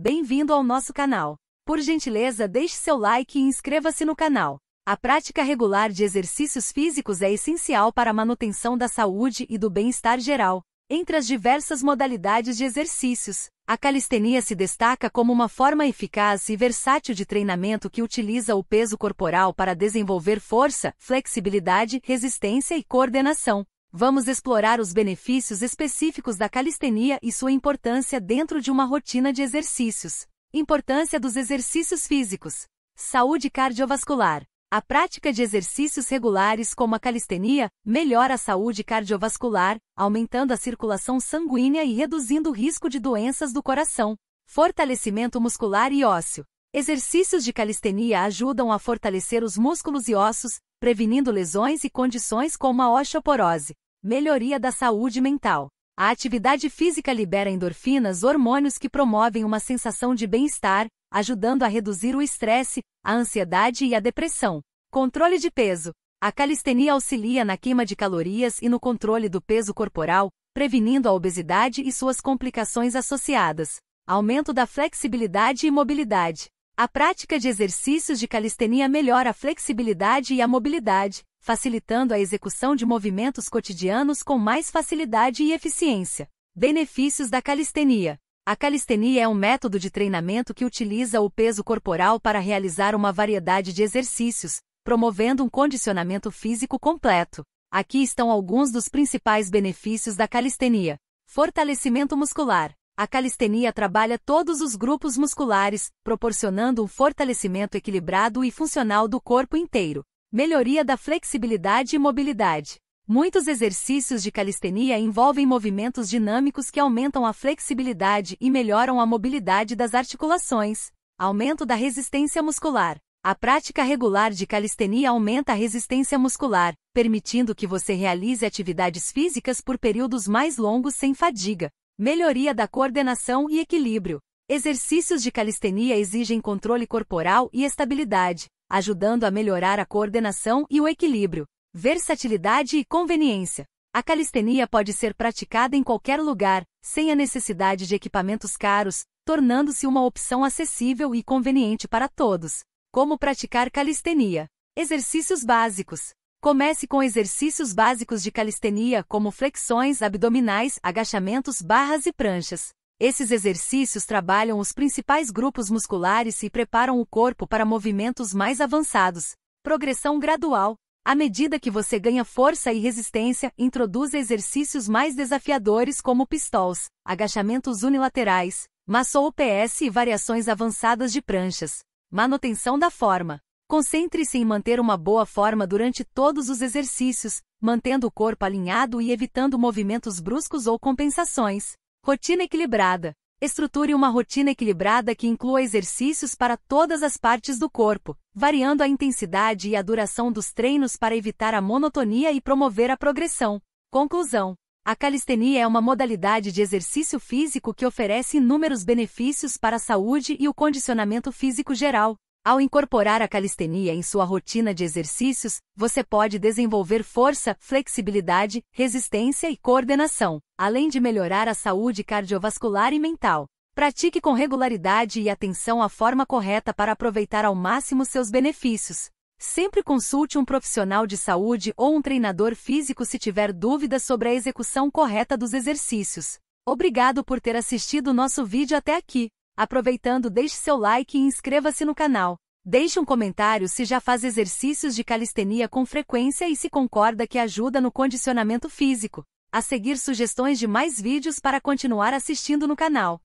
Bem-vindo ao nosso canal. Por gentileza, deixe seu like e inscreva-se no canal. A prática regular de exercícios físicos é essencial para a manutenção da saúde e do bem-estar geral. Entre as diversas modalidades de exercícios, a calistenia se destaca como uma forma eficaz e versátil de treinamento que utiliza o peso corporal para desenvolver força, flexibilidade, resistência e coordenação. Vamos explorar os benefícios específicos da calistenia e sua importância dentro de uma rotina de exercícios. Importância dos exercícios físicos. Saúde cardiovascular. A prática de exercícios regulares como a calistenia melhora a saúde cardiovascular, aumentando a circulação sanguínea e reduzindo o risco de doenças do coração. Fortalecimento muscular e ósseo. Exercícios de calistenia ajudam a fortalecer os músculos e ossos, prevenindo lesões e condições como a osteoporose. Melhoria da saúde mental. A atividade física libera endorfinas, hormônios que promovem uma sensação de bem-estar, ajudando a reduzir o estresse, a ansiedade e a depressão. Controle de peso. A calistenia auxilia na queima de calorias e no controle do peso corporal, prevenindo a obesidade e suas complicações associadas. Aumento da flexibilidade e mobilidade. A prática de exercícios de calistenia melhora a flexibilidade e a mobilidade, facilitando a execução de movimentos cotidianos com mais facilidade e eficiência. Benefícios da calistenia. A calistenia é um método de treinamento que utiliza o peso corporal para realizar uma variedade de exercícios, promovendo um condicionamento físico completo. Aqui estão alguns dos principais benefícios da calistenia: fortalecimento muscular. A calistenia trabalha todos os grupos musculares, proporcionando um fortalecimento equilibrado e funcional do corpo inteiro. Melhoria da flexibilidade e mobilidade. Muitos exercícios de calistenia envolvem movimentos dinâmicos que aumentam a flexibilidade e melhoram a mobilidade das articulações. Aumento da resistência muscular. A prática regular de calistenia aumenta a resistência muscular, permitindo que você realize atividades físicas por períodos mais longos sem fadiga. Melhoria da coordenação e equilíbrio. Exercícios de calistenia exigem controle corporal e estabilidade, ajudando a melhorar a coordenação e o equilíbrio. Versatilidade e conveniência. A calistenia pode ser praticada em qualquer lugar, sem a necessidade de equipamentos caros, tornando-se uma opção acessível e conveniente para todos. Como praticar calistenia? Exercícios básicos. Comece com exercícios básicos de calistenia, como flexões abdominais, agachamentos, barras e pranchas. Esses exercícios trabalham os principais grupos musculares e preparam o corpo para movimentos mais avançados. Progressão gradual. À medida que você ganha força e resistência, introduza exercícios mais desafiadores como pistols, agachamentos unilaterais, massou PS e variações avançadas de pranchas. Manutenção da forma. Concentre-se em manter uma boa forma durante todos os exercícios, mantendo o corpo alinhado e evitando movimentos bruscos ou compensações. Rotina equilibrada. Estruture uma rotina equilibrada que inclua exercícios para todas as partes do corpo, variando a intensidade e a duração dos treinos para evitar a monotonia e promover a progressão. Conclusão: A calistenia é uma modalidade de exercício físico que oferece inúmeros benefícios para a saúde e o condicionamento físico geral ao incorporar a calistenia em sua rotina de exercícios, você pode desenvolver força, flexibilidade, resistência e coordenação, além de melhorar a saúde cardiovascular e mental. Pratique com regularidade e atenção à forma correta para aproveitar ao máximo seus benefícios. Sempre consulte um profissional de saúde ou um treinador físico se tiver dúvidas sobre a execução correta dos exercícios. Obrigado por ter assistido nosso vídeo até aqui. Aproveitando, deixe seu like e inscreva-se no canal. Deixe um comentário se já faz exercícios de calistenia com frequência e se concorda que ajuda no condicionamento físico. A seguir sugestões de mais vídeos para continuar assistindo no canal.